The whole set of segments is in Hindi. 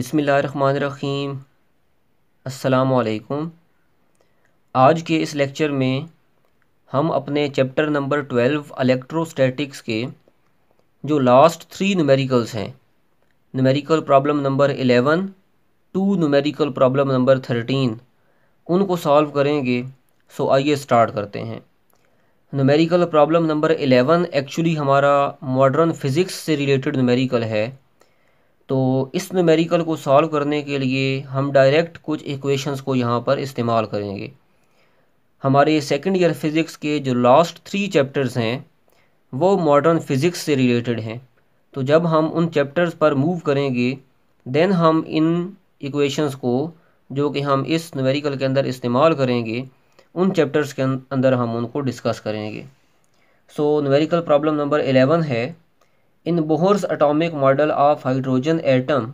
बिसमीम अलकुम आज के इस लेक्चर में हम अपने चैप्टर नंबर ट्वेल्व इलेक्ट्रोस्टैटिक्स के जो लास्ट थ्री नुमेरिकल्स हैं numerical problem number eleven to numerical problem number thirteen उनको सॉल्व करेंगे सो आइए स्टार्ट करते हैं numerical problem number eleven actually हमारा मॉडर्न फिज़िक्स से रिलेटेड नुमेरिकल है तो इस नूमेरिकल को सॉल्व करने के लिए हम डायरेक्ट कुछ इक्वेशंस को यहाँ पर इस्तेमाल करेंगे हमारे सेकेंड ईयर फिज़िक्स के जो लास्ट थ्री चैप्टर्स हैं वो मॉडर्न फिज़िक्स से रिलेटेड हैं तो जब हम उन चैप्टर्स पर मूव करेंगे देन हम इन इक्वेशंस को जो कि हम इस नूमेरिकल के अंदर इस्तेमाल करेंगे उन चैप्टर्स के अंदर हम उनको डिस्कस करेंगे so numerical problem number eleven है in Bohr's atomic model of hydrogen atom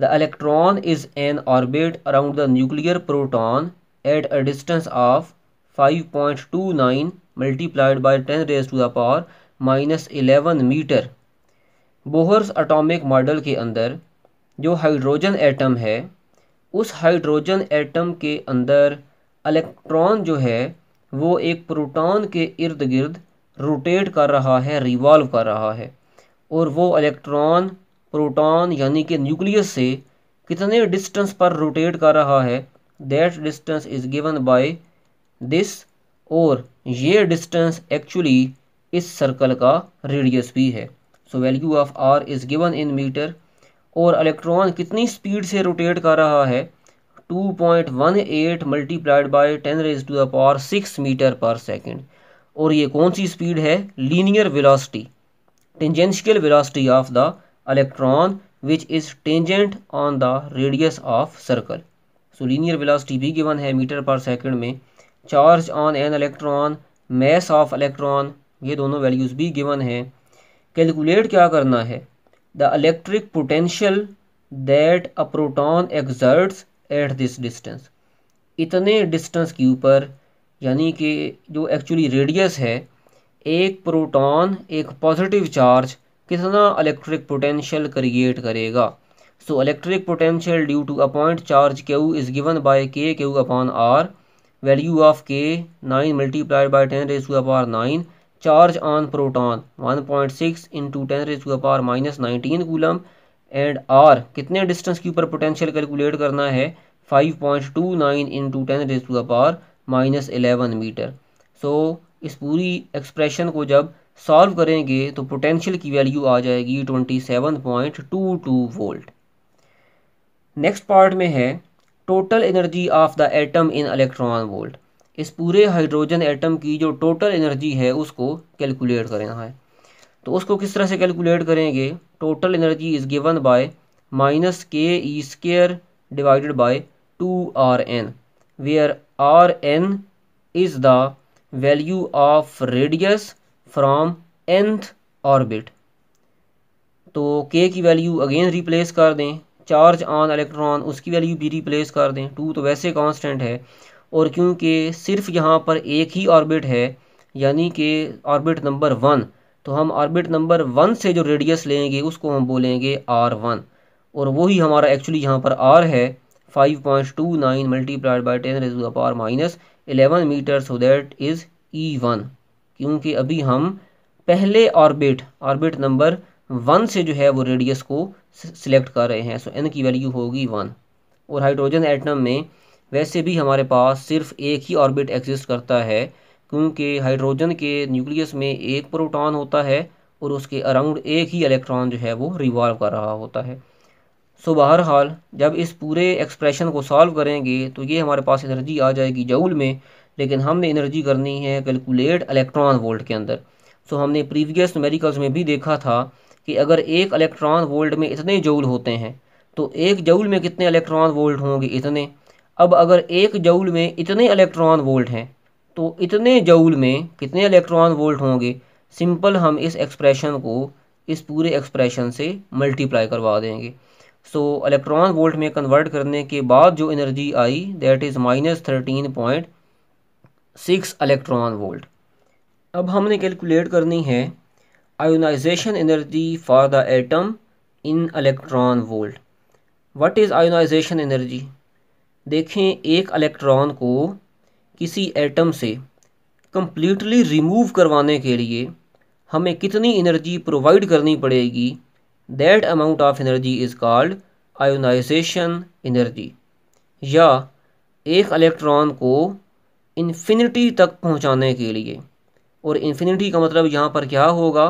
the electron is an orbit around the nuclear proton at a distance of 5.29 point two nine multiplied by ten raise to the power minus eleven metre Bohr's atomic model के अंदर जो हाइड्रोजन एटम है उस हाइड्रोजन एटम के अंदर अलेक्ट्रॉन जो है वो एक प्रोटॉन के इर्द गिर्द रोटेट कर रहा है रिवॉल्व कर रहा है और वो इलेक्ट्रॉन प्रोटॉन यानी कि न्यूक्लियस से कितने डिस्टेंस पर रोटेट कर रहा है that distance is given by this और ये डिस्टेंस एक्चुअली इस सर्कल का रेडियस भी है so value of R is given in metre और इलेक्ट्रॉन कितनी स्पीड से रोटेट कर रहा है 2.18 point one eight multiplied by ten raise to the power six metre per second और ये कौन सी स्पीड है linear velocity tangential velocity of the electron which is tangent on the radius of circle so linear velocity भी given है मीटर पर सेकंड में charge on an electron mass of electron ये दोनों values भी given है कैलकुलेट क्या करना है the electric potential that a proton exerts at this distance इतने डिस्टेंस के ऊपर यानी कि जो एक्चुअली रेडियस है एक प्रोटॉन एक पॉजिटिव चार्ज कितना इलेक्ट्रिक पोटेंशियल क्रिएट करेगा so electric potential due to a point charge Q is given by K Q upon R value of K nine multiplied by ten raise to power nine charge on proton one point six into ten raise to power minus nineteen coulomb and R कितने डिस्टेंस के ऊपर पोटेंशियल कैलकुलेट करना है five point two nine into ten raise to power minus eleven metre so इस पूरी एक्सप्रेशन को जब सॉल्व करेंगे तो पोटेंशियल की वैल्यू आ जाएगी twenty seven point two two volt next part में है total energy of the atom in electron volt इस पूरे हाइड्रोजन एटम की जो टोटल एनर्जी है उसको कैलकुलेट करना है तो उसको किस तरह से कैलकुलेट करेंगे total energy is given by minus K E square divided by two R N where R N is the value of radius from nth orbit तो के की वैल्यू अगेन रिप्लेस कर दें चार्ज ऑन इलेक्ट्रॉन उसकी वैल्यू भी रिप्लेस कर दें टू तो वैसे कांस्टेंट है और क्योंकि सिर्फ यहाँ पर एक ही ऑर्बिट है यानी कि ऑर्बिट नंबर वन तो हम ऑर्बिट नंबर वन से जो रेडियस लेंगे उसको हम बोलेंगे आर वन और वही हमारा एक्चुअली यहाँ पर आर है five point two nine multiplied by ten raise power minus eleven metre so that is E one क्योंकि अभी हम पहले ऑर्बिट ऑर्बिट नंबर वन से जो है वो रेडियस को सिलेक्ट कर रहे हैं सो एन की वैल्यू होगी वन और हाइड्रोजन एटम में वैसे भी हमारे पास सिर्फ एक ही ऑर्बिट एग्जिस्ट करता है क्योंकि हाइड्रोजन के न्यूक्लियस में एक प्रोटॉन होता है और उसके अराउंड एक ही इलेक्ट्रॉन जो है वो रिवॉल्व कर रहा होता है सो बहरहाल जब इस पूरे एक्सप्रेशन को सॉल्व करेंगे तो ये हमारे पास एनर्जी आ जाएगी जऊल में लेकिन हमने एनर्जी करनी है कैलकुलेट अलेक्ट्रॉन वोल्ट के अंदर सो हमने प्रीवियस मेडिकल्स में भी देखा था कि अगर एक इलेक्ट्रॉन वोल्ट में इतने जऊल होते हैं तो एक जऊल में कितने इलेक्ट्रॉन वोल्ट होंगे इतने अब अगर एक जऊल में इतने इलेक्ट्रॉन वोल्ट हैं तो इतने जऊल में कितने इलेक्ट्रॉन वोल्ट होंगे सिंपल हम इस एक्सप्रेशन को इस पूरे एक्सप्रेशन से मल्टीप्लाई करवा देंगे सो इलेक्ट्रॉन वोल्ट में कन्वर्ट करने के बाद जो एनर्जी आई that is minus thirteen point six electron volt अब हमने कैलकुलेट करनी है ionisation energy for the atom in electron volt what is ionisation energy देखें एक इलेक्ट्रॉन को किसी एटम से कम्प्लीटली रिमूव करवाने के लिए हमें कितनी एनर्जी प्रोवाइड करनी पड़ेगी that amount of energy is called ionisation energy या एक इलेक्ट्रॉन को इन्फिनिटी तक पहुंचाने के लिए और इन्फिनिटी का मतलब यहाँ पर क्या होगा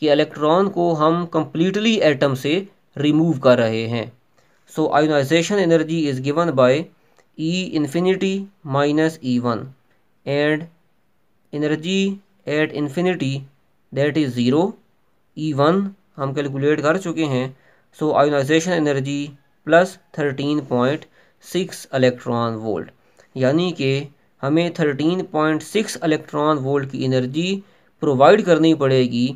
कि इलेक्ट्रॉन को हम कम्प्लीटली एटम से रिमूव कर रहे हैं so ionisation energy is given by E infinity minus E one and energy at infinity that is zero E one हम कैलकुलेट कर चुके हैं so ionisation energy plus thirteen point six electron volt यानी कि हमें thirteen point six electron volt की एनर्जी प्रोवाइड करनी पड़ेगी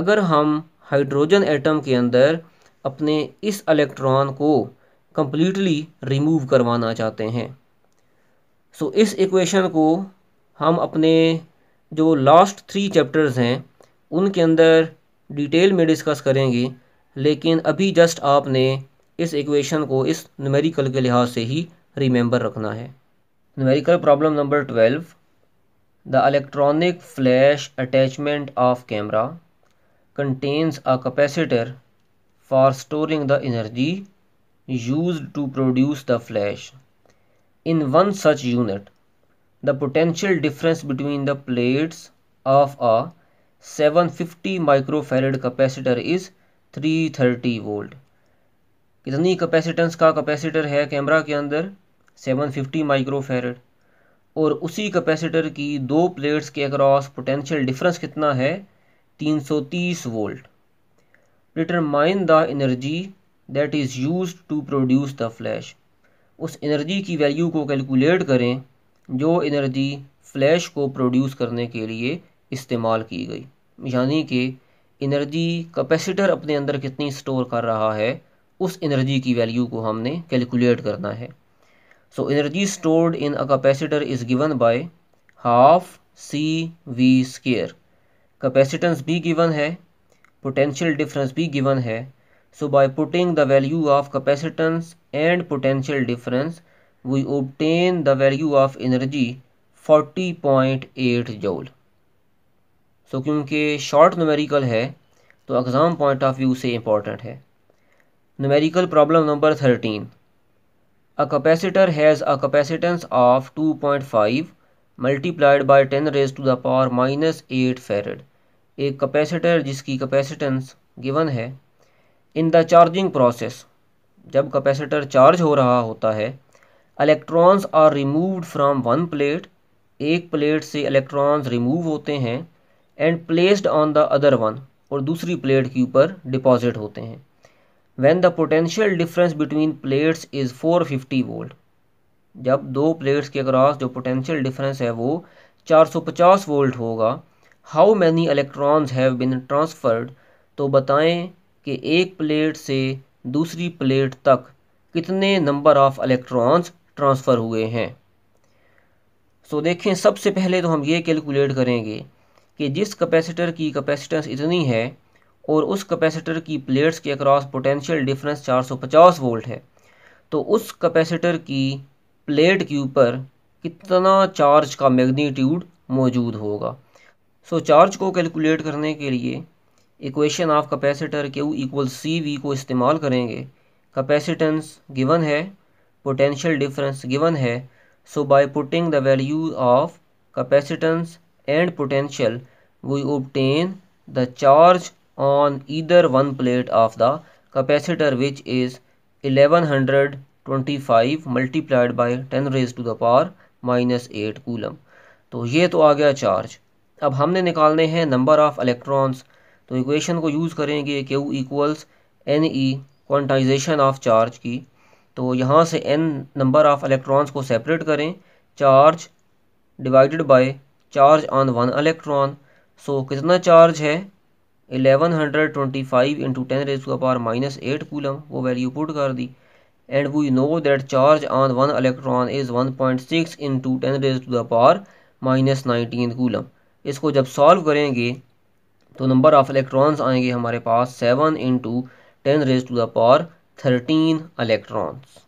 अगर हम हाइड्रोजन एटम के अंदर अपने इस अलेक्ट्रॉन को कम्प्लीटली रिमूव करवाना चाहते हैं सो so, इस इक्वेशन को हम अपने जो लास्ट थ्री चैप्टर्स हैं उनके अंदर डिटेल में डिस्कस करेंगे लेकिन अभी जस्ट आपने इस इक्वेशन को इस न्यूमेरिकल के लिहाज से ही रिमेंबर रखना है numerical problem number twelve the electronic flash attachment of camera contains a capacitor for storing the energy used to produce the flash in one such unit the potential difference between the plates of a 750 microfarad capacitor is 330 volt कितनी कैपेसिटेंस का कैपेसिटर है कैमरा के अंदर 750 माइक्रोफेरेड और उसी कैपेसिटर की दो प्लेट्स के अक्रॉस पोटेंशियल डिफरेंस कितना है 330 volt determine the energy that is used to produce the flash उस एनर्जी की वैल्यू को कैलकुलेट करें जो एनर्जी फ्लैश को प्रोड्यूस करने के लिए इस्तेमाल की गई यानी कि एनर्जी कैपेसिटर अपने अंदर कितनी स्टोर कर रहा है उस एनर्जी की वैल्यू को हमने कैलकुलेट करना है so energy stored in a capacitor is given by half C V square capacitance भी गिवन है पोटेंशियल डिफरेंस भी गिवन है so by putting the value of capacitance and potential difference the value of energy forty point 40.8 joule so तो क्योंकि शॉर्ट नमेरिकल है तो एग्ज़ाम पॉइंट ऑफ व्यू से इम्पॉर्टेंट है numerical problem number thirteen a capacitor has a capacitance of two point five multiplied by ten raise to the power minus eight farad एक कैपेसिटर जिसकी कैपेसिटेंस गिवन है इन द चार्जिंग प्रोसेस जब कैपेसिटर चार्ज हो रहा होता है electrons are removed from one plate एक प्लेट से इलेक्ट्रॉन्स रिमूव होते हैं and placed on the other one और दूसरी प्लेट के ऊपर डिपॉजिट होते हैं when the potential difference between plates is four fifty volt जब दो प्लेट्स के अक्रॉस जो पोटेंशियल डिफरेंस है वो 450 वोल्ट होगा how many electrons have been transferred तो बताएं कि एक प्लेट से दूसरी प्लेट तक कितने नंबर ऑफ इलेक्ट्रॉन्स ट्रांसफ़र हुए हैं सो so, देखें सबसे पहले तो हम ये कैलकुलेट करेंगे कि जिस कैपेसिटर की कैपेसिटेंस इतनी है और उस कैपेसिटर की प्लेट्स के अक्रॉस पोटेंशियल डिफरेंस 450 वोल्ट है तो उस कैपेसिटर की प्लेट के ऊपर कितना चार्ज का मैग्नीट्यूड मौजूद होगा सो चार्ज को कैलकुलेट करने के लिए इक्वेशन ऑफ कैपेसिटर के इक्वल सी वी को इस्तेमाल करेंगे कैपेसिटेंस गिवन है पोटेंशियल डिफरेंस गिवन है so by putting the value of capacitance and potential, we obtain the charge on either one plate of the capacitor which is 1125 multiplied by 10 raised to the power minus eight coulomb तो ये तो आ गया चार्ज अब हमने निकालने हैं नंबर ऑफ़ इलेक्ट्रॉन्स तो इक्वेशन को यूज़ करेंगे Q equals N E quantization of charge की तो यहाँ से एन नंबर ऑफ़ इलेक्ट्रॉन्स को सेपरेट करें charge divided by charge on one electron so कितना चार्ज है 1125 hundred twenty five into ten raise का पावर माइनस एट कूलम वो वैल्यू पुट कर दी and we know that charge on one electron is one point six into ten raise to the power minus nineteen coulomb इसको जब सॉल्व करेंगे तो नंबर ऑफ़ इलेक्ट्रॉन्स आएंगे हमारे पास seven into ten raise to the power thirteen electrons